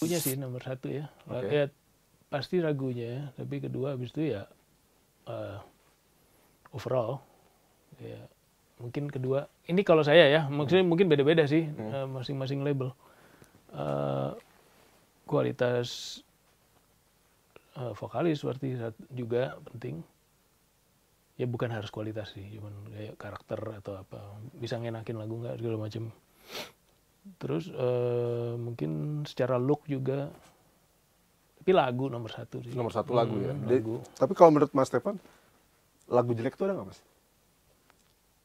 Ragunya sih nomor satu ya. Okay. ya pasti ragunya ya. Tapi kedua habis itu ya uh, overall ya mungkin kedua. Ini kalau saya ya maksudnya hmm. mungkin beda-beda sih hmm. Eh, masing-masing hmm. uh, label. Uh, kualitas uh, vokalis berarti juga penting ya bukan harus kualitas sih cuman kayak karakter atau apa bisa ngenakin lagu nggak segala macam terus uh, mungkin secara look juga tapi lagu nomor satu sih nomor satu lagu ya? hmm, ya lagu. Jadi, tapi kalau menurut Mas Stefan lagu jelek itu ada nggak Mas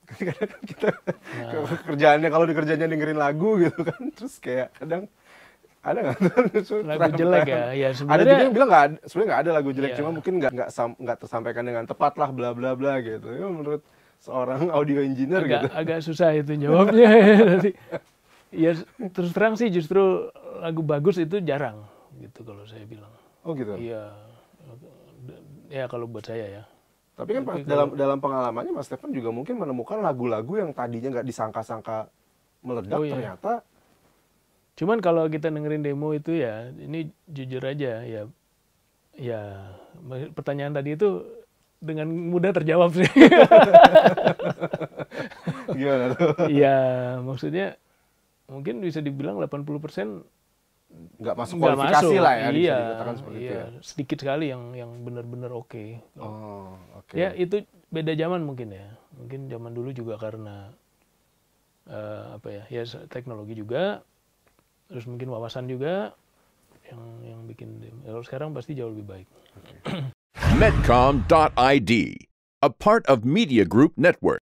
kadang-kadang kita nah. kerjaannya kalau dikerjanya dengerin lagu gitu kan terus kayak kadang ada nggak lagu jelek ya ya sebenarnya ada juga yang bilang nggak sebenarnya nggak ada lagu jelek ya. cuma mungkin nggak nggak nggak tersampaikan dengan tepat lah bla bla bla gitu ya menurut seorang audio engineer agak, gitu agak susah itu jawabnya nanti ya terus terang sih justru lagu bagus itu jarang gitu kalau saya bilang. Oh gitu. Iya. Ya kalau buat saya ya. Tapi kan Tapi dalam kalau, dalam pengalamannya Mas Stefan juga mungkin menemukan lagu-lagu yang tadinya nggak disangka-sangka meledak oh, iya. ternyata. Cuman kalau kita dengerin demo itu ya ini jujur aja ya ya pertanyaan tadi itu dengan mudah terjawab sih. Gimana Iya, maksudnya mungkin bisa dibilang 80% persen nggak masuk gak kualifikasi masuk. lah ya iya, seperti iya. itu ya. sedikit sekali yang yang benar-benar oke okay. oh oke okay. ya itu beda zaman mungkin ya mungkin zaman dulu juga karena uh, apa ya ya teknologi juga terus mungkin wawasan juga yang yang bikin kalau sekarang pasti jauh lebih baik okay. medcom.id a part of media group network